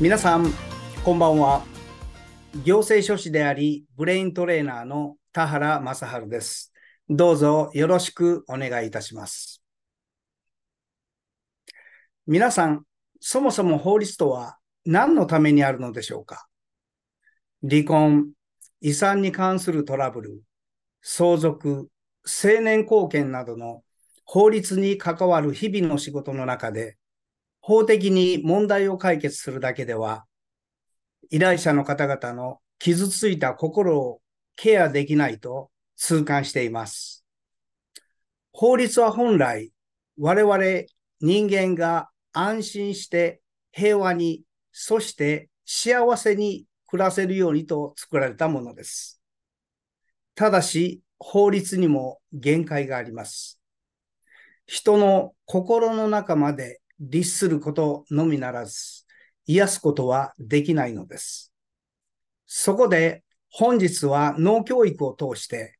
皆さん、こんばんは。行政書士であり、ブレイントレーナーの田原正治です。どうぞよろしくお願いいたします。皆さん、そもそも法律とは何のためにあるのでしょうか離婚、遺産に関するトラブル、相続、成年後見などの法律に関わる日々の仕事の中で、法的に問題を解決するだけでは、依頼者の方々の傷ついた心をケアできないと痛感しています。法律は本来、我々人間が安心して平和に、そして幸せに暮らせるようにと作られたものです。ただし、法律にも限界があります。人の心の中まで律することのみならず、癒すことはできないのです。そこで本日は脳教育を通して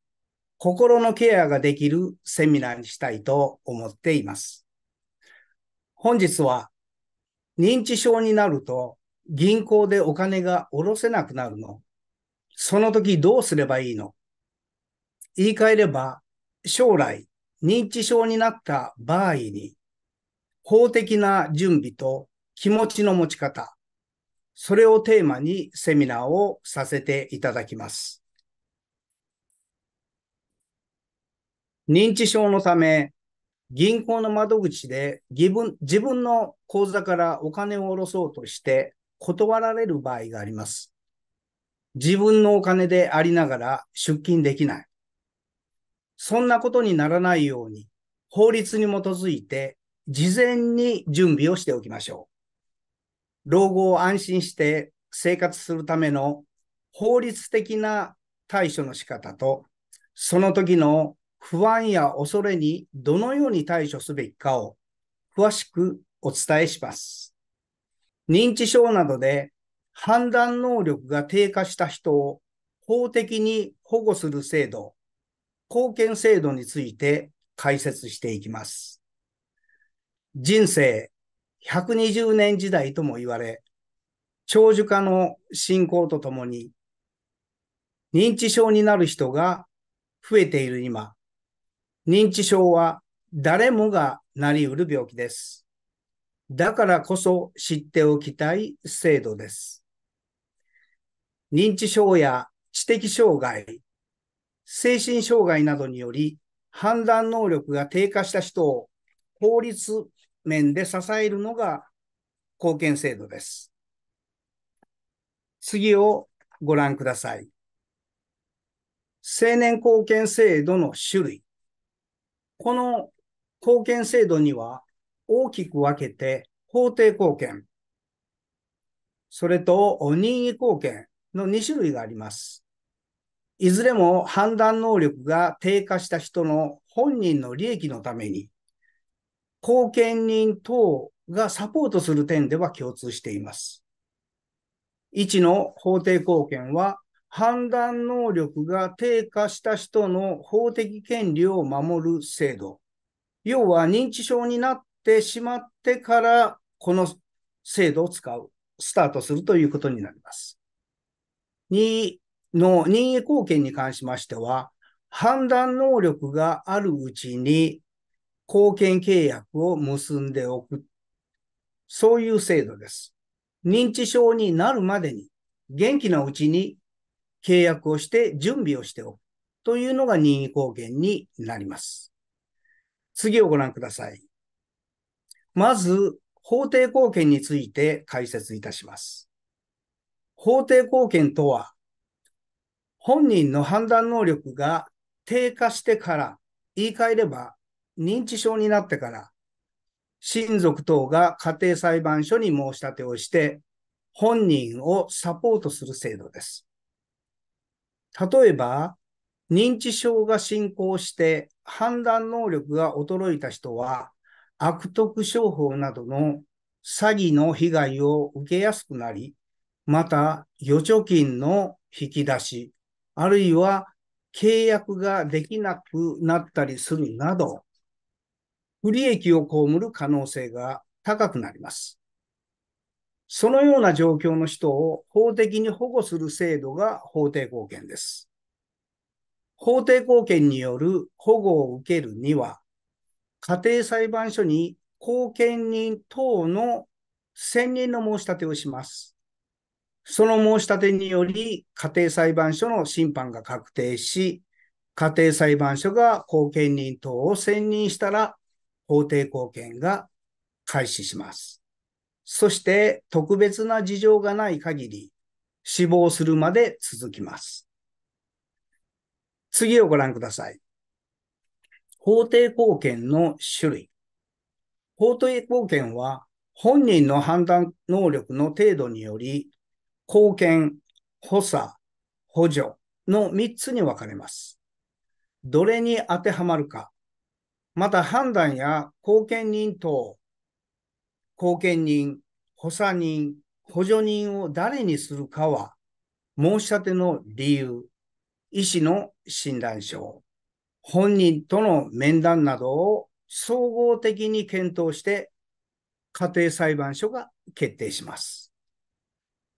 心のケアができるセミナーにしたいと思っています。本日は認知症になると銀行でお金が下ろせなくなるの。その時どうすればいいの言い換えれば将来認知症になった場合に法的な準備と気持ちの持ち方、それをテーマにセミナーをさせていただきます。認知症のため、銀行の窓口で自分自分の口座からお金を下ろそうとして断られる場合があります。自分のお金でありながら出勤できない。そんなことにならないように法律に基づいて事前に準備をしておきましょう。老後を安心して生活するための法律的な対処の仕方と、その時の不安や恐れにどのように対処すべきかを詳しくお伝えします。認知症などで判断能力が低下した人を法的に保護する制度、貢献制度について解説していきます。人生120年時代とも言われ、長寿化の進行とともに、認知症になる人が増えている今、認知症は誰もがなりうる病気です。だからこそ知っておきたい制度です。認知症や知的障害、精神障害などにより判断能力が低下した人を法律面で支えるのが貢献制度です。次をご覧ください。青年貢献制度の種類。この貢献制度には大きく分けて法定貢献、それと任意貢献の2種類があります。いずれも判断能力が低下した人の本人の利益のために後見人等がサポートする点では共通しています。一の法定貢献は、判断能力が低下した人の法的権利を守る制度。要は認知症になってしまってから、この制度を使う、スタートするということになります。2の任意貢献に関しましては、判断能力があるうちに貢献契約を結んでおく。そういう制度です。認知症になるまでに、元気なうちに契約をして準備をしておくというのが任意貢献になります。次をご覧ください。まず、法定貢献について解説いたします。法定貢献とは、本人の判断能力が低下してから、言い換えれば認知症になってから、親族等が家庭裁判所に申し立てをして、本人をサポートする制度です。例えば、認知症が進行して判断能力が衰えた人は、悪徳商法などの詐欺の被害を受けやすくなり、また預貯金の引き出し、あるいは契約ができなくなったりするなど、不利益を被る可能性が高くなります。そのような状況の人を法的に保護する制度が法定貢献です。法定貢献による保護を受けるには、家庭裁判所に後見人等の選任の申し立てをします。その申し立てにより、家庭裁判所の審判が確定し、家庭裁判所が後見人等を選任したら、法定貢献が開始します。そして特別な事情がない限り死亡するまで続きます。次をご覧ください。法定貢献の種類。法定貢献は本人の判断能力の程度により貢献、補佐、補助の3つに分かれます。どれに当てはまるかまた判断や後見人等、後見人、補佐人、補助人を誰にするかは、申し立ての理由、医師の診断書、本人との面談などを総合的に検討して、家庭裁判所が決定します。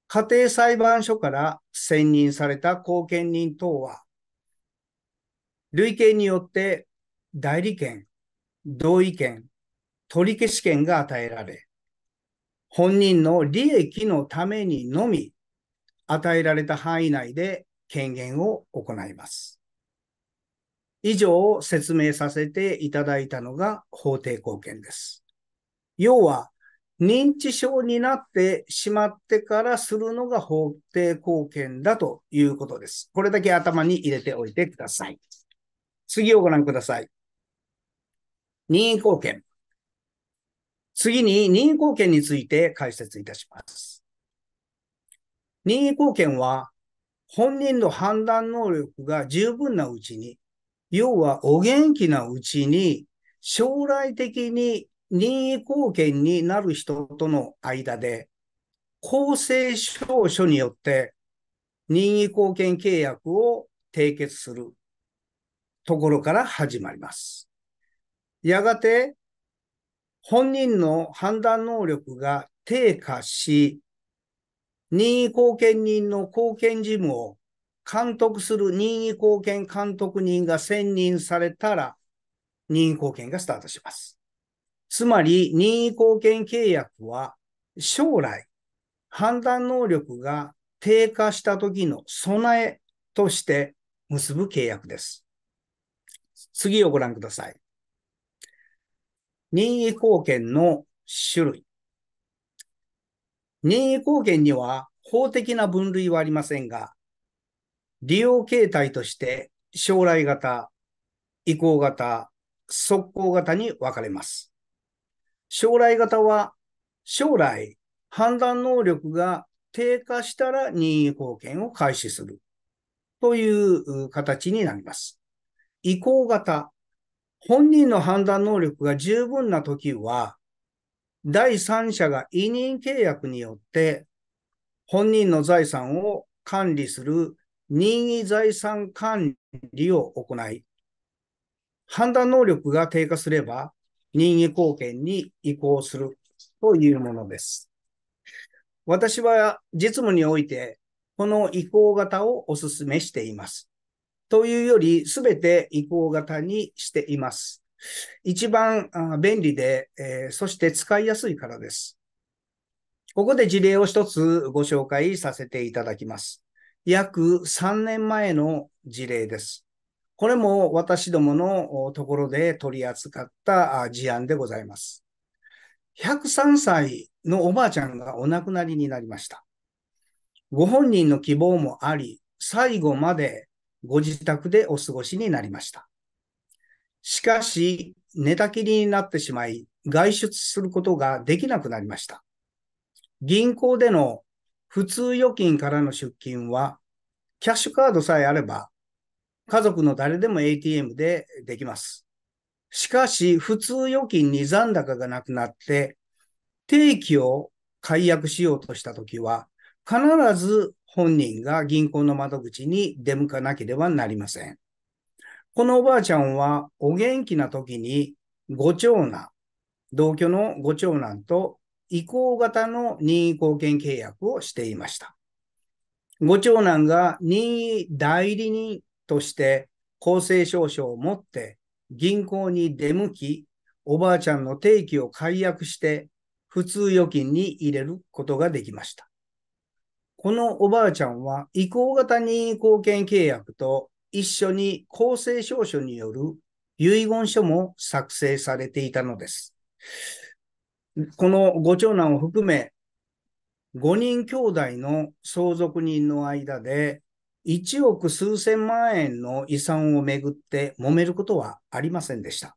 家庭裁判所から選任された後見人等は、累計によって代理権、同意権、取消権が与えられ、本人の利益のためにのみ与えられた範囲内で権限を行います。以上を説明させていただいたのが法定貢献です。要は、認知症になってしまってからするのが法定貢献だということです。これだけ頭に入れておいてください。次をご覧ください。任意貢献。次に任意貢献について解説いたします。任意貢献は、本人の判断能力が十分なうちに、要はお元気なうちに、将来的に任意貢献になる人との間で、公正証書によって任意貢献契約を締結するところから始まります。やがて本人の判断能力が低下し、任意後見人の後見事務を監督する任意後見監督人が選任されたら、任意後見がスタートします。つまり、任意後見契約は将来、判断能力が低下した時の備えとして結ぶ契約です。次をご覧ください。任意貢献の種類。任意貢献には法的な分類はありませんが、利用形態として将来型、移行型、速攻型に分かれます。将来型は将来判断能力が低下したら任意貢献を開始するという形になります。移行型本人の判断能力が十分な時は、第三者が委任契約によって本人の財産を管理する任意財産管理を行い、判断能力が低下すれば任意貢献に移行するというものです。私は実務においてこの移行型をお勧めしています。というより、すべて移行型にしています。一番便利で、えー、そして使いやすいからです。ここで事例を一つご紹介させていただきます。約3年前の事例です。これも私どものところで取り扱った事案でございます。103歳のおばあちゃんがお亡くなりになりました。ご本人の希望もあり、最後までご自宅でお過ごしになりました。しかし、寝たきりになってしまい、外出することができなくなりました。銀行での普通預金からの出金は、キャッシュカードさえあれば、家族の誰でも ATM でできます。しかし、普通預金に残高がなくなって、定期を解約しようとしたときは、必ず本人が銀行の窓口に出向かなければなりません。このおばあちゃんはお元気な時にご長男、同居のご長男と移行型の任意貢献契約をしていました。ご長男が任意代理人として公正証書を持って銀行に出向き、おばあちゃんの定期を解約して普通預金に入れることができました。このおばあちゃんは移行型任意貢献契約と一緒に公正証書による遺言書も作成されていたのです。このご長男を含め、5人兄弟の相続人の間で、1億数千万円の遺産をめぐって揉めることはありませんでした。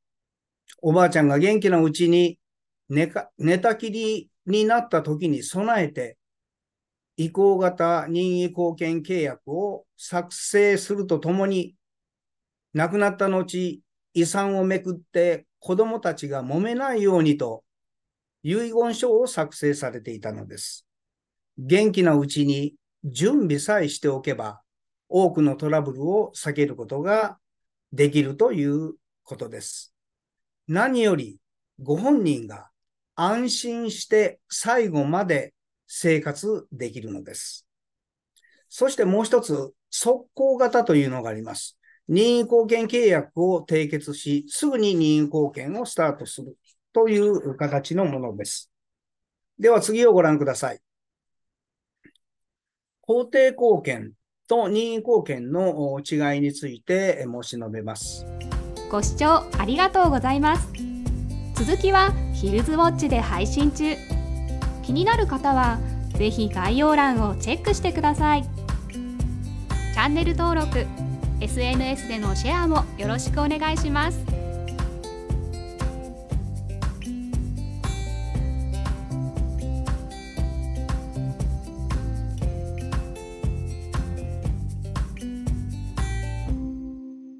おばあちゃんが元気なうちに寝か寝たきりになった時に備えて移行型任意貢献契約を作成するとともに、亡くなった後、遺産をめくって子供たちが揉めないようにと、遺言書を作成されていたのです。元気なうちに準備さえしておけば、多くのトラブルを避けることができるということです。何より、ご本人が安心して最後まで生活できるのです。そしてもう一つ、速攻型というのがあります。任意貢献契約を締結し、すぐに任意貢献をスタートするという形のものです。では次をご覧ください。法定貢献と任意貢献の違いについて申し述べます。ご視聴ありがとうございます。続きはヒルズウォッチで配信中。気になる方は是非概要欄をチェックしてくださいチャンネル登録 SNS でのシェアもよろしくお願いします